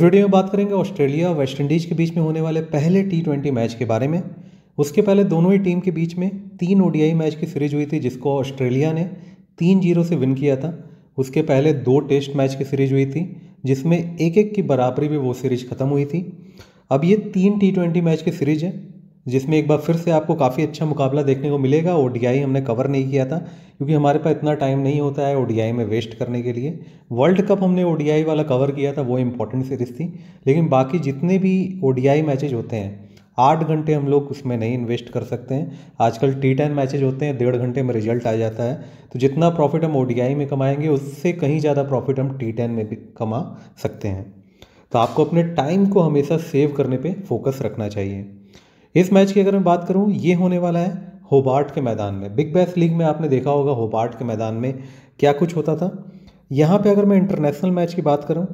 video में बात करेंगे ऑस्ट्रेलिया और वेस्टइंडीज़ के बीच में होने वाले पहले टी मैच के बारे में उसके पहले दोनों ही टीम के बीच में तीन ओडीआई मैच की सीरीज हुई थी जिसको ऑस्ट्रेलिया ने तीन जीरो से विन किया था उसके पहले दो टेस्ट मैच की सीरीज हुई थी जिसमें एक एक की बराबरी भी वो सीरीज ख़त्म हुई थी अब ये तीन टी ट्वेंटी मैच की सीरीज है जिसमें एक बार फिर से आपको काफ़ी अच्छा मुकाबला देखने को मिलेगा ओ हमने कवर नहीं किया था क्योंकि हमारे पास इतना टाइम नहीं होता है ओ में वेस्ट करने के लिए वर्ल्ड कप हमने ओ वाला कवर किया था वो इम्पोर्टेंट सीरीज़ थी लेकिन बाकी जितने भी ओ मैचेज होते हैं आठ घंटे हम लोग उसमें नहीं इन्वेस्ट कर सकते हैं आजकल टी टेन मैचेज होते हैं डेढ़ घंटे में रिजल्ट आ जाता है तो जितना प्रॉफिट हम ओ में कमाएंगे उससे कहीं ज़्यादा प्रॉफिट हम टी टेन में भी कमा सकते हैं तो आपको अपने टाइम को हमेशा सेव करने पे फोकस रखना चाहिए इस मैच की अगर मैं बात करूँ ये होने वाला है होबार्ट के मैदान में बिग बैस लीग में आपने देखा होगा होबार्ट के मैदान में क्या कुछ होता था यहाँ पे अगर मैं इंटरनेशनल मैच की बात करूँ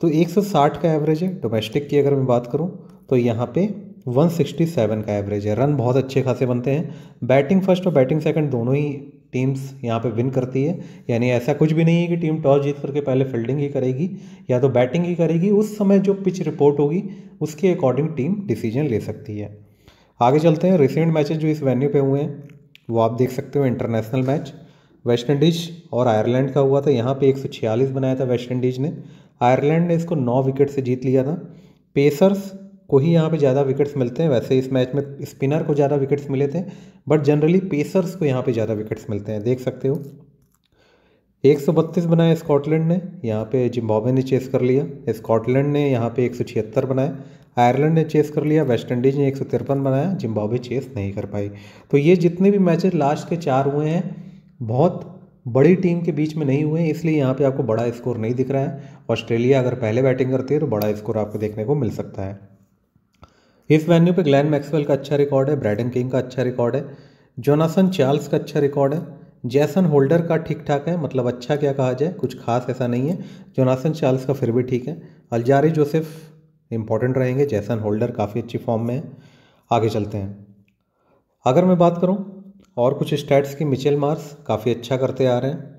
तो 160 का एवरेज है डोमेस्टिक की अगर मैं बात करूँ तो यहाँ पे 167 का एवरेज है रन बहुत अच्छे खासे बनते हैं बैटिंग फर्स्ट और बैटिंग सेकंड दोनों ही टीम्स यहाँ पे विन करती है यानी ऐसा कुछ भी नहीं है कि टीम टॉस जीत करके पहले फील्डिंग ही करेगी या तो बैटिंग ही करेगी उस समय जो पिच रिपोर्ट होगी उसके अकॉर्डिंग टीम डिसीजन ले सकती है आगे चलते हैं रिसेंट मैचेज जो इस वेन्यू पे हुए हैं वो आप देख सकते हो इंटरनेशनल मैच वेस्ट इंडीज और आयरलैंड का हुआ था यहाँ पे 146 बनाया था वेस्ट इंडीज ने आयरलैंड ने इसको नौ विकेट से जीत लिया था पेसर्स को ही यहाँ पे ज़्यादा विकेट्स मिलते हैं वैसे इस मैच में स्पिनर को ज़्यादा विकेट्स मिले थे बट जनरली पेसर्स को यहाँ पर ज़्यादा विकेट्स मिलते हैं देख सकते हो एक बनाए स्कॉटलैंड ने यहाँ पर जिम्बावे ने चेस कर लिया स्कॉटलैंड ने यहाँ पे एक बनाए आयरलैंड ने चेस कर लिया वेस्ट इंडीज़ ने एक बनाया जिम्बाब्वे चेस नहीं कर पाई तो ये जितने भी मैचेस लास्ट के चार हुए हैं बहुत बड़ी टीम के बीच में नहीं हुए इसलिए यहाँ पे आपको बड़ा स्कोर नहीं दिख रहा है ऑस्ट्रेलिया अगर पहले बैटिंग करती है तो बड़ा स्कोर आपको देखने को मिल सकता है इस वेन्यू पे ग्लैन मैक्सवेल का अच्छा रिकॉर्ड है ब्रैडन किंग का अच्छा रिकॉर्ड है जोनासन चार्ल्स का अच्छा रिकॉर्ड है जैसन होल्डर का ठीक ठाक है मतलब अच्छा क्या कहा जाए कुछ खास ऐसा नहीं है जोनासन चार्ल्स का फिर भी ठीक है अलजारी जोसेफ इंपॉर्टेंट रहेंगे जैसन होल्डर काफ़ी अच्छी फॉर्म में है आगे चलते हैं अगर मैं बात करूं और कुछ स्टैट्स की मिचेल मार्स काफ़ी अच्छा करते आ रहे हैं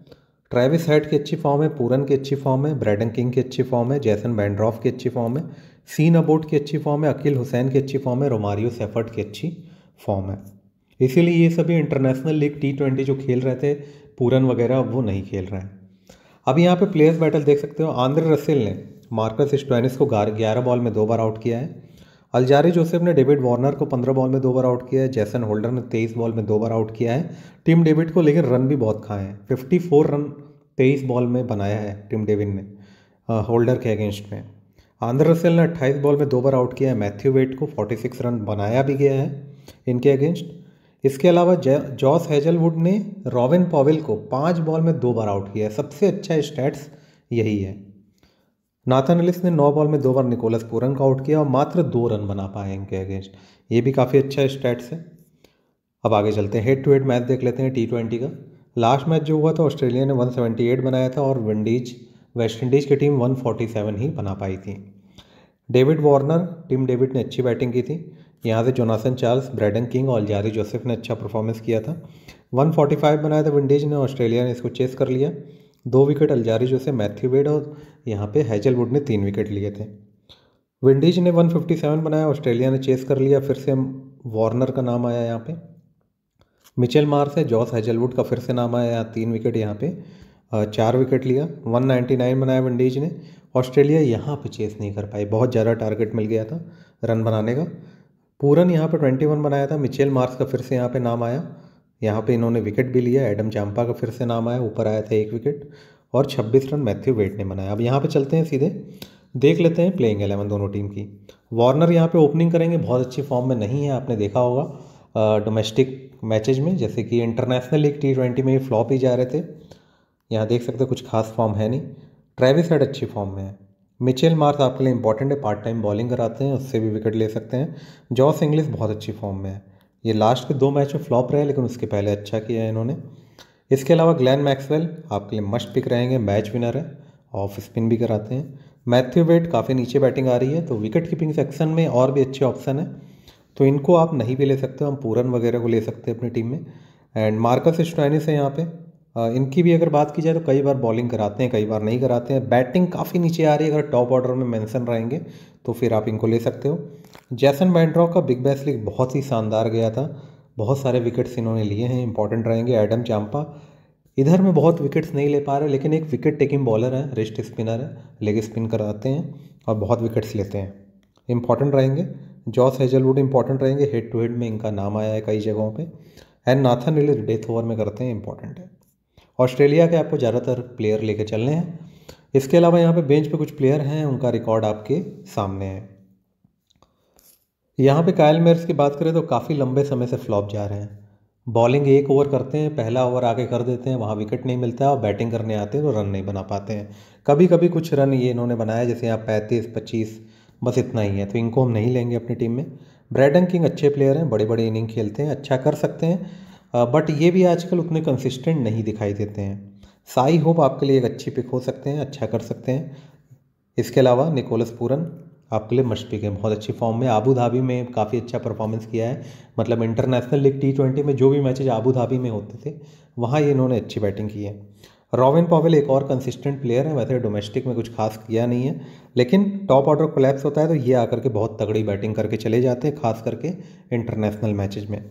ट्रेविस हेड की अच्छी फॉर्म है पूरन की अच्छी फॉर्म है ब्रैडन किंग की अच्छी फॉर्म है जैसन बैंड्रॉफ की अच्छी फॉर्म है सीन अबोट की अच्छी फॉर्म है अकील हुसैन की अच्छी फॉर्म है रोमारियो सेफर्ट की अच्छी फॉर्म है इसीलिए ये सभी इंटरनेशनल लीग टी ट्वेंटी जो खेल रहे थे पूरन वगैरह वो नहीं खेल रहे हैं अब यहाँ पे प्लेयर्स बैटल देख सकते हो आंध्र रसेल ने मार्कस स्टोनिस को ग्यारह बॉल में दो बार आउट किया है अलजारी जोसेफ ने डेविड वार्नर को पंद्रह बॉल में दो बार आउट किया है जैसन होल्डर ने तेईस बॉल में दो बार आउट किया है टीम डेविड को लेकिन रन भी बहुत खाए हैं फिफ्टी फोर रन तेईस बॉल में बनाया है टीम डेविड ने होल्डर के अगेंस्ट में आंध्र रसेल ने अट्ठाईस बॉल में दो बार आउट किया है मैथ्यू वेट को फोर्टी सिक्स रन बनाया भी गया है इनके अगेंस्ट इसके अलावा जॉस हेजलवुड ने रॉबिन पॉवेल को पाँच बॉल में दो बार आउट किया है सबसे अच्छा स्टैट्स यही है नाथन एलिस ने नौ बॉल में दो बार निकोलस पूरन को आउट किया और मात्र दो रन बना पाए इनके अगेंस्ट ये भी काफ़ी अच्छा स्टैट्स है अब आगे चलते हैं हेड टू हेड मैच देख लेते हैं टी ट्वेंटी का लास्ट मैच जो हुआ था ऑस्ट्रेलिया ने 178 बनाया था और विंडीज वेस्ट इंडीज़ की टीम 147 ही बना पाई थी डेविड वार्नर टीम डेविड ने अच्छी बैटिंग की थी यहाँ से जोनासन चार्ल्स ब्रैडन किंग और जारी जोसेफ ने अच्छा परफॉर्मेंस किया था 145 बनाया था विंडीज ने ऑस्ट्रेलिया ने इसको चेस कर लिया दो विकेट अल्जारी से मैथ्यू वेड और यहाँ पे हैजलवुड ने तीन विकेट लिए थे विंडीज ने 157 बनाया ऑस्ट्रेलिया ने चेस कर लिया फिर से वार्नर का नाम आया यहाँ पे मिचेल मार्स है जॉस हैजलवुड का फिर से नाम आया यहाँ तीन विकेट यहाँ पे चार विकेट लिया 199 बनाया विंडीज ने ऑस्ट्रेलिया यहाँ पे चेस नहीं कर पाई बहुत ज़्यादा टारगेट मिल गया था रन बनाने का पूरन यहाँ पर ट्वेंटी बनाया था मिचेल मार्स का फिर से यहाँ पर नाम आया यहाँ पे इन्होंने विकेट भी लिया एडम चांपा का फिर से नाम आया ऊपर आया था एक विकेट और छब्बीस रन मैथ्यू वेट ने बनाया अब यहाँ पर चलते हैं सीधे देख लेते हैं प्लेइंग एलेवन दोनों टीम की वार्नर यहाँ पे ओपनिंग करेंगे बहुत अच्छी फॉर्म में नहीं है आपने देखा होगा डोमेस्टिक मैचेज में जैसे कि इंटरनेशनल लीग टी ट्वेंटी में फ्लॉप ही जा रहे थे यहाँ देख सकते कुछ खास फॉर्म है नहीं ट्रेविस हेड अच्छी फॉर्म में है मिचेल मार्स आपके लिए इंपॉर्टेंट है पार्ट टाइम बॉलिंग कराते हैं उससे भी विकेट ले सकते हैं जॉस इंग्लिस बहुत अच्छी फॉर्म में है ये लास्ट के दो मैच में फ्लॉप रहे लेकिन उसके पहले अच्छा किया है इन्होंने इसके अलावा ग्लैन मैक्सवेल आपके लिए मस्ट पिक रहेंगे मैच विनर है ऑफ स्पिन भी कराते हैं मैथ्यू वेट काफ़ी नीचे बैटिंग आ रही है तो विकेट कीपिंग सेक्शन में और भी अच्छे ऑप्शन है तो इनको आप नहीं भी ले सकते हम पूरन वगैरह को ले सकते हैं अपनी टीम में एंड मार्कस स्टोनिस है यहाँ पे इनकी भी अगर बात की जाए तो कई बार बॉलिंग कराते हैं कई बार नहीं कराते हैं बैटिंग काफ़ी नीचे आ रही है अगर टॉप ऑर्डर में मेंशन रहेंगे तो फिर आप इनको ले सकते हो जैसन बैंड्रॉ का बिग बैस लीग बहुत ही शानदार गया था बहुत सारे विकेट्स इन्होंने लिए हैं इंपॉर्टेंट रहेंगे एडम चाम्पा इधर में बहुत विकेट्स नहीं ले पा रहे लेकिन एक विकेट टेकिंग बॉलर है रिस्ट स्पिनर है लेग स्पिन कराते हैं और बहुत विकेट्स लेते हैं इंपॉर्टेंट रहेंगे जॉस हेजलवुड इंपॉर्टेंट रहेंगे हेड टू हेड में इनका नाम आया है कई जगहों पे and Nathan Riley death over में करते हैं इंपॉर्टेंट है ऑस्ट्रेलिया के आपको ज़्यादातर प्लेयर लेके चलने हैं इसके अलावा यहाँ पे बेंच पे कुछ प्लेयर हैं उनका रिकॉर्ड आपके सामने है यहाँ पे कायल मेयर्स की बात करें तो काफ़ी लंबे समय से फ्लॉप जा रहे हैं बॉलिंग एक ओवर करते हैं पहला ओवर आगे कर देते हैं वहाँ विकेट नहीं मिलता और बैटिंग करने आते हैं तो रन नहीं बना पाते हैं कभी कभी कुछ रन ये इन्होंने बनाया जैसे यहाँ पैंतीस पच्चीस बस इतना ही है तो इनको हम नहीं लेंगे अपनी टीम में ब्रैडन किंग अच्छे प्लेयर हैं बड़े बड़े इनिंग खेलते हैं अच्छा कर सकते हैं बट ये भी आजकल उतने कंसिस्टेंट नहीं दिखाई देते हैं साई होप आपके लिए एक अच्छी पिक हो सकते हैं अच्छा कर सकते हैं इसके अलावा निकोलस पूरन आपके लिए मस्ट पिक है बहुत अच्छी फॉर्म में आबू धाबी में काफ़ी अच्छा परफॉर्मेंस किया है मतलब इंटरनेशनल लीग टी ट्वेंटी में जो भी मैचेज आबू धाबी में होते थे वहाँ ये इन्होंने अच्छी बैटिंग की है रॉबिन पॉवेल एक और कंसिस्टेंट प्लेयर है वैसे डोमेस्टिक में कुछ खास किया नहीं है लेकिन टॉप ऑर्डर कोलैप्स होता है तो ये आकर के बहुत तगड़ी बैटिंग करके चले जाते हैं खास करके इंटरनेशनल मैचेज में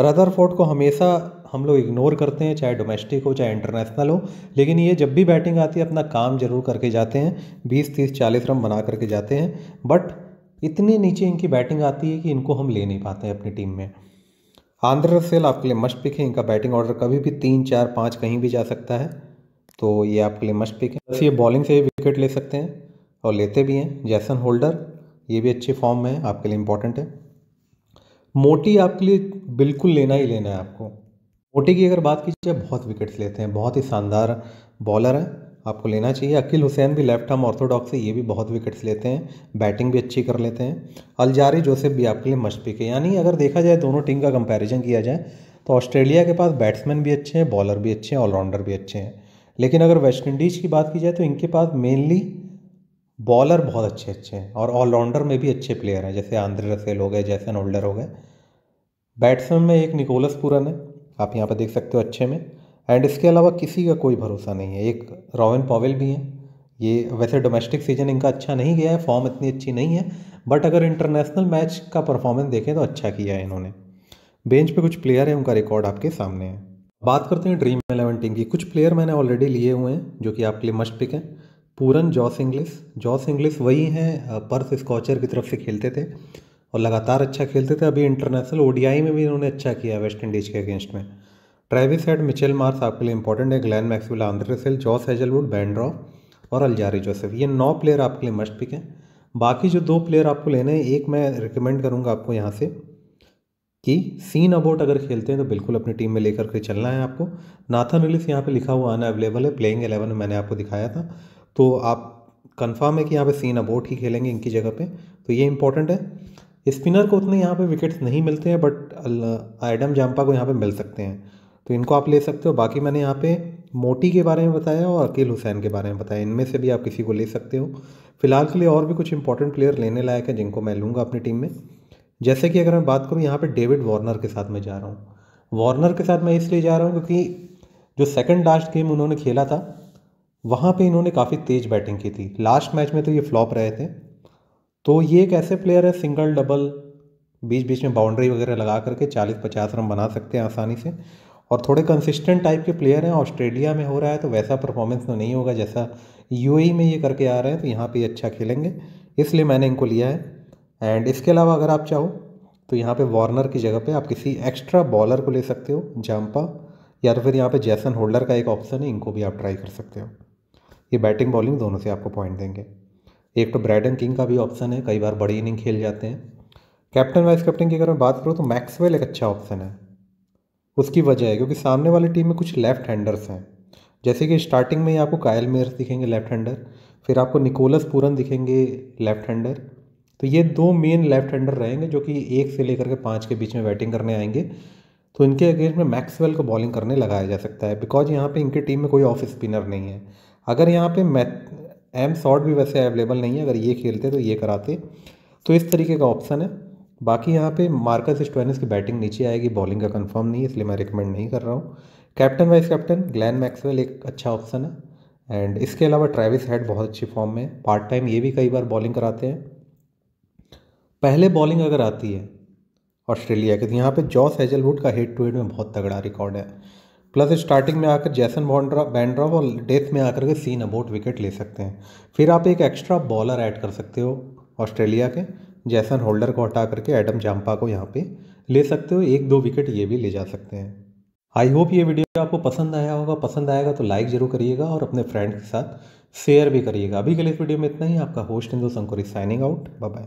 रदरफोर्ड को हमेशा हम लोग इग्नोर करते हैं चाहे डोमेस्टिक हो चाहे इंटरनेशनल हो लेकिन ये जब भी बैटिंग आती है अपना काम जरूर करके जाते हैं बीस तीस चालीस रन बना करके जाते हैं बट इतने नीचे इनकी बैटिंग आती है कि इनको हम ले नहीं पाते हैं अपनी टीम में आंध्र सेल आपके लिए मस्ट पिक है इनका बैटिंग ऑर्डर कभी भी तीन चार पाँच कहीं भी जा सकता है तो ये आपके लिए मस्ट पिक है बस ये बॉलिंग से विकेट ले सकते हैं और लेते भी हैं जैसन होल्डर ये भी अच्छे फॉर्म में है आपके लिए इंपॉर्टेंट है मोटी आपके लिए बिल्कुल लेना ही लेना है आपको मोटी की अगर बात की जाए बहुत विकेट्स लेते हैं बहुत ही शानदार बॉलर है आपको लेना चाहिए अकील हुसैन भी लेफ्ट हम ऑर्थोडॉक्स है ये भी बहुत विकेट्स लेते हैं बैटिंग भी अच्छी कर लेते हैं अलजारी जोसेफ भी आपके लिए मस्ट पिक है यानी अगर देखा जाए दोनों टीम का कंपैरिजन किया जाए तो ऑस्ट्रेलिया के पास बैट्समैन भी अच्छे हैं बॉलर भी अच्छे हैं ऑलराउंडर भी अच्छे हैं लेकिन अगर वेस्ट इंडीज़ की बात की जाए तो इनके पास मेनली बॉलर बहुत अच्छे अच्छे हैं और ऑलराउंडर में भी अच्छे प्लेयर हैं जैसे आंध्र रसेल हो गए जैसन होल्डर हो गए बैट्समैन में एक निकोलस पूरन है आप यहाँ पर देख सकते हो अच्छे में एंड इसके अलावा किसी का कोई भरोसा नहीं है एक रॉविन पॉवेल भी हैं ये वैसे डोमेस्टिक सीजन इनका अच्छा नहीं गया है फॉर्म इतनी अच्छी नहीं है बट अगर इंटरनेशनल मैच का परफॉर्मेंस देखें तो अच्छा किया है इन्होंने बेंच पे कुछ प्लेयर हैं उनका रिकॉर्ड आपके सामने है बात करते हैं ड्रीम इलेवन टीम की कुछ प्लेयर मैंने ऑलरेडी लिए हुए हैं जो कि आपके लिए मस्ट पिक हैं Pooran Josh Inglis Josh Inglis वही हैं पर्स स्कॉचर की तरफ से खेलते थे और लगातार अच्छा खेलते थे अभी इंटरनेशनल ओडीआई में भी इन्होंने अच्छा किया वेस्ट इंडीज़ के अगेंस्ट में ट्रेविस हेड मिचेल मार्स आपके लिए इंपॉर्टेंट है Glenn Maxwell Andre Russell Josh Hazlewood बैंड्रॉ और अलजारी जोसेफ ये नौ प्लेयर आपके लिए मस्ट पिक हैं बाकी जो दो प्लेयर आपको लेने हैं एक मैं रिकमेंड करूँगा आपको यहाँ से कि सीन अबाउट अगर खेलते हैं तो बिल्कुल अपनी टीम में लेकर के चलना है आपको नाथन रिलिफ यहाँ पे लिखा हुआ अनअवेलेबल है प्लेइंग एलेवन मैंने आपको दिखाया था तो आप कंफर्म है कि यहाँ पे सीन अबोट ही खेलेंगे इनकी जगह पे तो ये इंपॉर्टेंट है स्पिनर को उतने यहाँ पे विकेट्स नहीं मिलते हैं बट एडम जाम्पा को यहाँ पे मिल सकते हैं तो इनको आप ले सकते हो बाकी मैंने यहाँ पे मोटी के बारे में बताया और अकील हुसैन के बारे में बताया इनमें से भी आप किसी को ले सकते हो फिलहाल के लिए और भी कुछ इंपॉर्टेंट प्लेयर लेने लायक है जिनको मैं लूँगा अपनी टीम में जैसे कि अगर मैं बात करूँ यहाँ पर डेविड वार्नर के साथ मैं जा रहा हूँ वार्नर के साथ मैं इसलिए जा रहा हूँ क्योंकि जो सेकेंड लास्ट गेम उन्होंने खेला था वहाँ पे इन्होंने काफ़ी तेज़ बैटिंग की थी लास्ट मैच में तो ये फ्लॉप रहे थे तो ये एक ऐसे प्लेयर है सिंगल डबल बीच बीच में बाउंड्री वगैरह लगा करके चालीस पचास रन बना सकते हैं आसानी से और थोड़े कंसिस्टेंट टाइप के प्लेयर हैं ऑस्ट्रेलिया में हो रहा है तो वैसा परफॉर्मेंस तो नहीं होगा जैसा यू e में ये करके आ रहे हैं तो यहाँ पर अच्छा खेलेंगे इसलिए मैंने इनको लिया है एंड इसके अलावा अगर आप चाहो तो यहाँ पे वार्नर की जगह पे आप किसी एक्स्ट्रा बॉलर को ले सकते हो जाम्पा या तो फिर यहाँ पे जैसन होल्डर का एक ऑप्शन है इनको भी आप ट्राई कर सकते हो ये बैटिंग बॉलिंग दोनों से आपको पॉइंट देंगे एक तो ब्रैडन किंग का भी ऑप्शन है कई बार बड़ी इनिंग खेल जाते हैं कैप्टन वाइस कैप्टन की अगर मैं बात करूँ तो मैक्सवेल एक अच्छा ऑप्शन है उसकी वजह है क्योंकि सामने वाली टीम में कुछ लेफ्ट हैंडर्स हैं जैसे कि स्टार्टिंग में ही आपको कायल मेयर्स दिखेंगे लेफ्ट हैंडर फिर आपको निकोलस पूरन दिखेंगे लेफ्ट हैंडर तो ये दो मेन लेफ्ट हैंडर रहेंगे जो कि एक से लेकर के पाँच के बीच में बैटिंग करने आएंगे तो इनके अगेंस्ट में मैक्सवेल को बॉलिंग करने लगाया जा सकता है बिकॉज यहाँ पे इनकी टीम में कोई ऑफ स्पिनर नहीं है अगर यहाँ पे मैथ एम शॉर्ट भी वैसे अवेलेबल नहीं है अगर ये खेलते तो ये कराते तो इस तरीके का ऑप्शन है बाकी यहाँ पे मार्कस स्टोनिस की बैटिंग नीचे आएगी बॉलिंग का कंफर्म नहीं है इसलिए मैं रिकमेंड नहीं कर रहा हूँ captain vice captain Glenn Maxwell एक अच्छा ऑप्शन है एंड इसके अलावा ट्रेविस हेड बहुत अच्छी फॉर्म में है पार्ट टाइम ये भी कई बार बॉलिंग कराते हैं पहले बॉलिंग अगर आती है ऑस्ट्रेलिया के तो यहाँ पर जॉस हेजलवुड का हेड टू हेड में बहुत तगड़ा रिकॉर्ड है प्लस स्टार्टिंग में आकर जैसन बॉन्ड्रा बैंड्रा और डेथ में आकर के सीन अबाउट विकेट ले सकते हैं फिर आप एक एक्स्ट्रा बॉलर ऐड कर सकते हो ऑस्ट्रेलिया के जैसन होल्डर को हटा करके एडम जाम्पा को यहाँ पे ले सकते हो एक दो विकेट ये भी ले जा सकते हैं आई होप ये वीडियो आपको पसंद आया होगा पसंद आएगा तो लाइक ज़रूर करिएगा और अपने फ्रेंड के साथ शेयर भी करिएगा अभी के लिए इस वीडियो में इतना ही आपका होस्ट इंदो संकुरी साइनिंग आउट बाय